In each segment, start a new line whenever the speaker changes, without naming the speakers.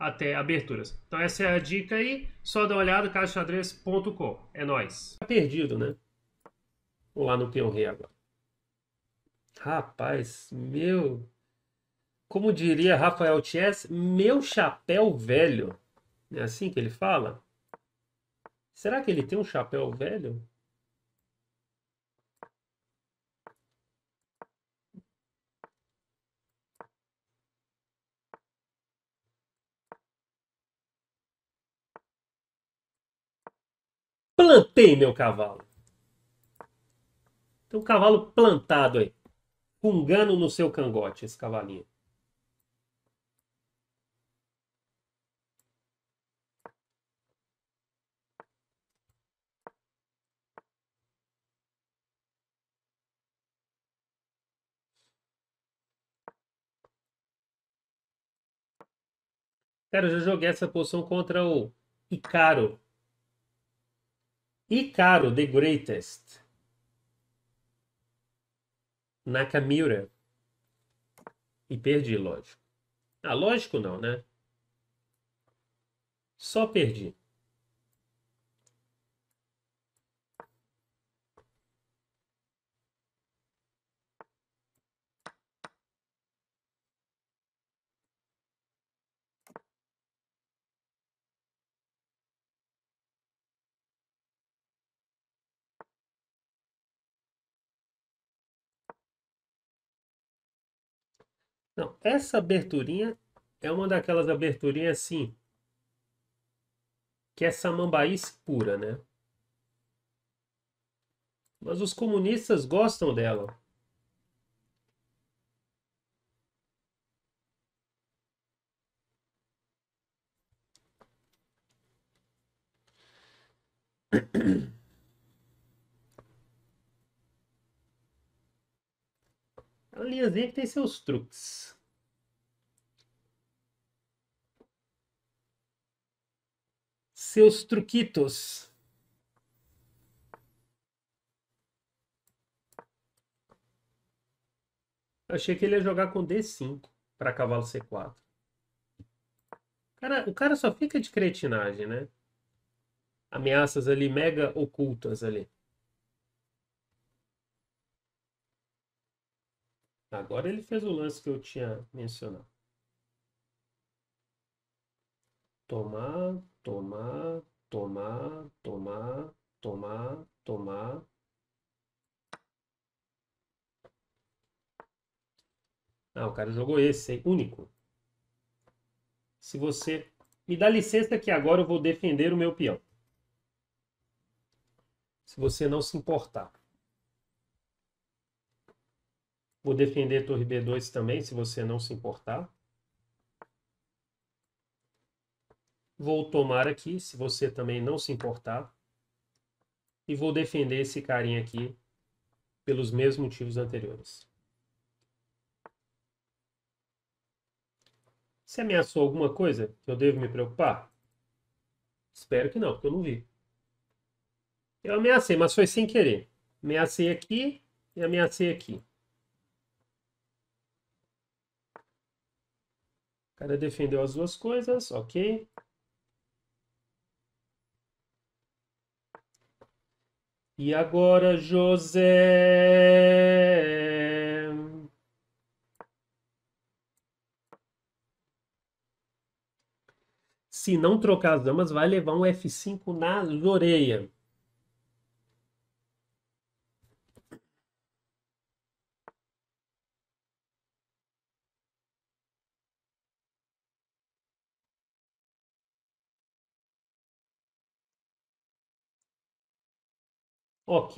até aberturas. Então essa é a dica aí, só dá uma olhada, caixadrez.com. É nóis. Tá perdido, né? Vou lá no peão rei agora. Rapaz, meu... Como diria Rafael Chess, meu chapéu velho. É assim que ele fala? Será que ele tem um chapéu velho? plantei meu cavalo. Tem um cavalo plantado aí, com gano no seu cangote, esse cavalinho. Cara, eu já joguei essa poção contra o Icaro e caro, The Greatest. Nakamura. E perdi, lógico. Ah, lógico não, né? Só perdi. Não, essa aberturinha é uma daquelas aberturinhas assim, que é samambaíce pura, né? Mas os comunistas gostam dela. a linhazinha tem seus truques. Seus truquitos. Eu achei que ele ia jogar com D5 para cavalo C4. Cara, o cara só fica de cretinagem, né? Ameaças ali mega ocultas ali. Agora ele fez o lance que eu tinha mencionado. Tomar, tomar, tomar, tomar, tomar, tomar. Ah, o cara jogou esse, hein? único. Se você. Me dá licença que agora eu vou defender o meu peão. Se você não se importar. Vou defender torre B2 também, se você não se importar. Vou tomar aqui, se você também não se importar. E vou defender esse carinha aqui pelos mesmos motivos anteriores. Se ameaçou alguma coisa que eu devo me preocupar? Espero que não, porque eu não vi. Eu ameacei, mas foi sem querer. Ameacei aqui e ameacei aqui. cara defendeu as duas coisas, ok. E agora José. Se não trocar as damas, vai levar um F5 na orelha. Ok.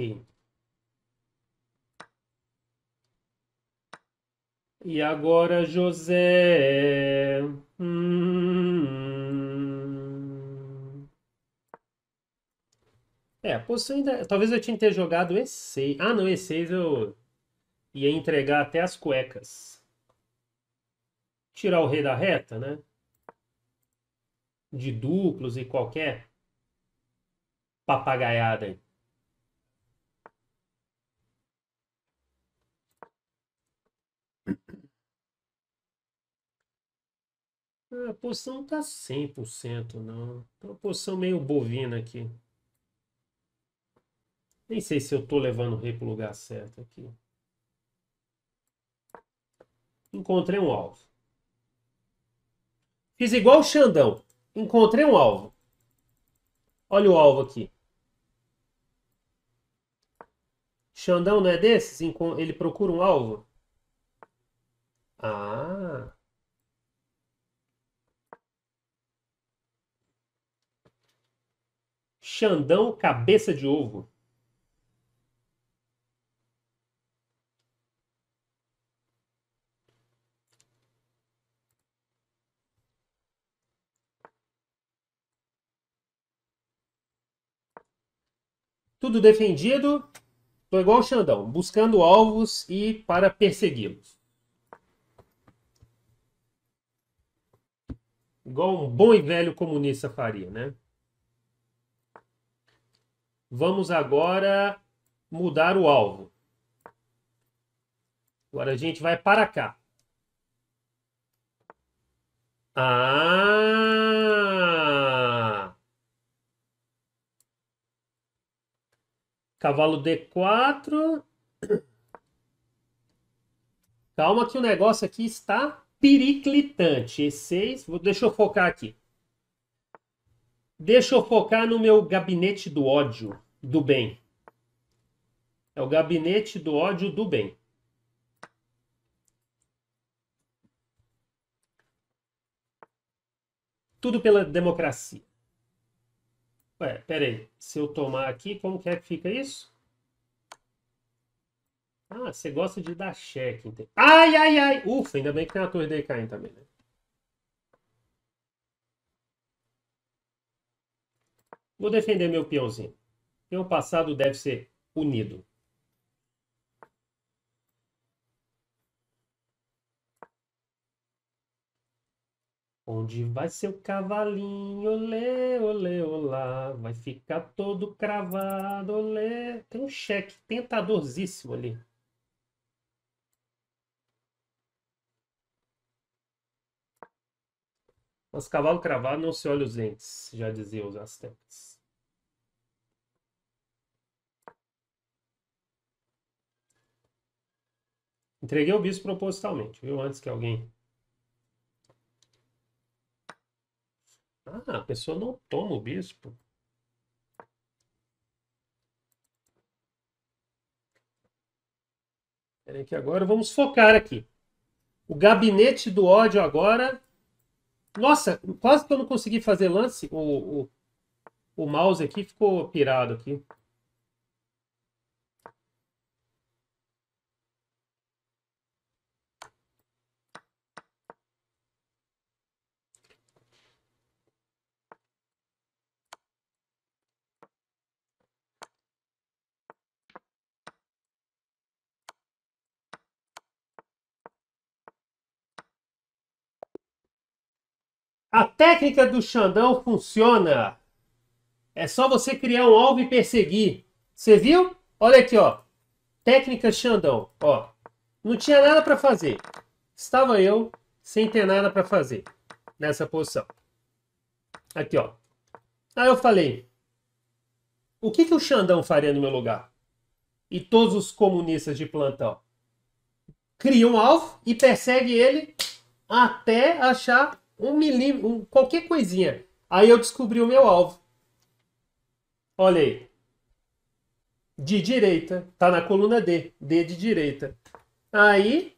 E agora José. Hum... É, posso ainda. Talvez eu tinha que ter jogado E6. Ah, não, E6 eu ia entregar até as cuecas. Tirar o rei da reta, né? De duplos e qualquer papagaiada aí. A porção não tá 100%, não. Tá uma porção meio bovina aqui. Nem sei se eu tô levando o rei pro lugar certo aqui. Encontrei um alvo. Fiz igual o Xandão. Encontrei um alvo. Olha o alvo aqui. Xandão não é desses? Ele procura um alvo? Ah. Xandão Cabeça de Ovo. Tudo defendido, tô igual o Xandão, buscando alvos e para persegui-los. Igual um bom e velho comunista faria, né? Vamos agora mudar o alvo. Agora a gente vai para cá. Ah! Cavalo D4. Calma que o negócio aqui está periclitante. E6, deixa eu focar aqui. Deixa eu focar no meu gabinete do ódio do bem. É o gabinete do ódio do bem. Tudo pela democracia. Ué, peraí. Se eu tomar aqui, como que é que fica isso? Ah, você gosta de dar cheque. Ai, ai, ai. Ufa, ainda bem que tem a torre dele também, né? Vou defender meu peãozinho. Peão passado deve ser unido. Onde vai seu cavalinho, olê, olê, olá, vai ficar todo cravado, olê. Tem um cheque tentadorzíssimo ali. Mas cavalo cravado não se olha os dentes, já diziam os astecas. Entreguei o bis propositalmente, viu? Antes que alguém. Ah, a pessoa não toma o bispo. Peraí que agora vamos focar aqui. O gabinete do ódio agora. Nossa, quase que eu não consegui fazer lance. O, o, o mouse aqui ficou pirado aqui. A técnica do Xandão funciona. É só você criar um alvo e perseguir. Você viu? Olha aqui, ó. Técnica Xandão, ó. Não tinha nada para fazer. Estava eu sem ter nada para fazer nessa posição. Aqui, ó. Aí eu falei, o que, que o Xandão faria no meu lugar? E todos os comunistas de plantão. Cria um alvo e persegue ele até achar um milímetro, um, qualquer coisinha. Aí eu descobri o meu alvo. Olha aí. De direita. Tá na coluna D. D de direita. Aí.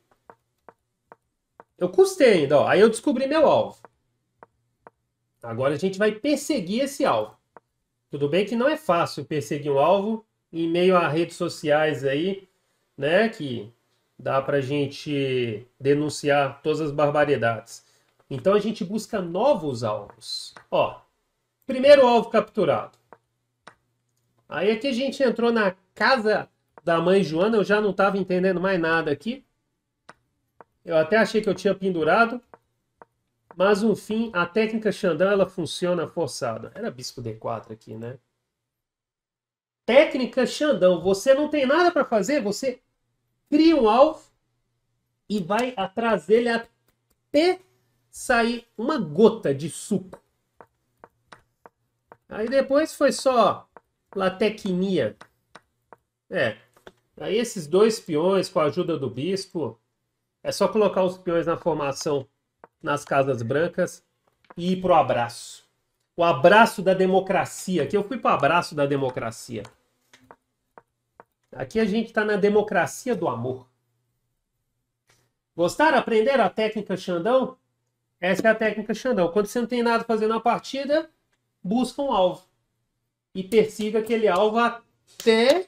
Eu custei ainda. Ó. Aí eu descobri meu alvo. Agora a gente vai perseguir esse alvo. Tudo bem que não é fácil perseguir um alvo em meio a redes sociais aí, né? Que dá pra gente denunciar todas as barbaridades. Então a gente busca novos alvos. Ó, primeiro alvo capturado. Aí aqui é a gente entrou na casa da mãe Joana, eu já não estava entendendo mais nada aqui. Eu até achei que eu tinha pendurado. Mas, no fim, a técnica Xandão, ela funciona forçada. Era bispo D4 aqui, né? Técnica Xandão. Você não tem nada para fazer, você cria um alvo e vai atrás dele até sair uma gota de suco. Aí depois foi só latequinia. É. Aí esses dois peões, com a ajuda do bispo, é só colocar os peões na formação nas Casas Brancas e ir pro abraço. O abraço da democracia, Aqui eu fui pro abraço da democracia. Aqui a gente tá na democracia do amor. Gostaram? Aprenderam a técnica Xandão? Essa é a técnica Xandão. Quando você não tem nada fazendo na partida, busca um alvo. E persiga aquele alvo até,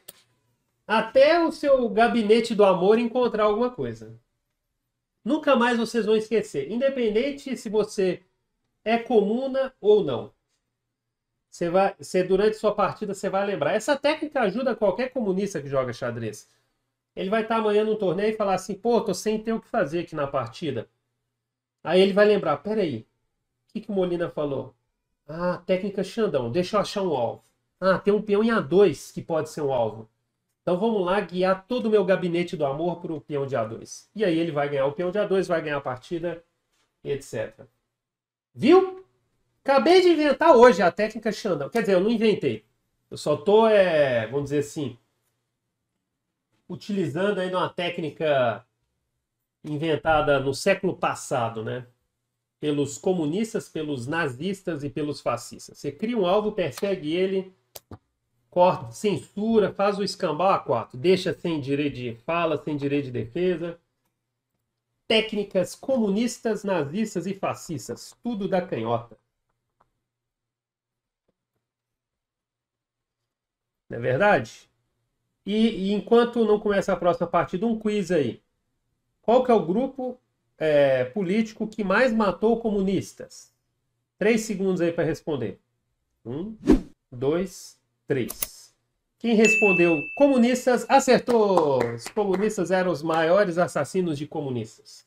até o seu gabinete do amor encontrar alguma coisa. Nunca mais vocês vão esquecer. Independente se você é comuna ou não. Você vai, você, durante sua partida você vai lembrar. Essa técnica ajuda qualquer comunista que joga xadrez. Ele vai estar amanhã num torneio e falar assim: pô, tô sem ter o que fazer aqui na partida. Aí ele vai lembrar, peraí, o que, que o Molina falou? Ah, técnica Xandão, deixa eu achar um alvo. Ah, tem um peão em A2 que pode ser um alvo. Então vamos lá guiar todo o meu gabinete do amor para o peão de A2. E aí ele vai ganhar o peão de A2, vai ganhar a partida, etc. Viu? Acabei de inventar hoje a técnica Xandão. Quer dizer, eu não inventei. Eu só tô, é, vamos dizer assim, utilizando aí uma técnica inventada no século passado, né? Pelos comunistas, pelos nazistas e pelos fascistas. Você cria um alvo, persegue ele, corta, censura, faz o escambau a quatro, deixa sem direito de fala, sem direito de defesa. Técnicas comunistas, nazistas e fascistas, tudo da canhota. Não é verdade? E, e enquanto não começa a próxima partida, um quiz aí. Qual que é o grupo é, político que mais matou comunistas? Três segundos aí para responder. Um, dois, três. Quem respondeu comunistas acertou! Os comunistas eram os maiores assassinos de comunistas.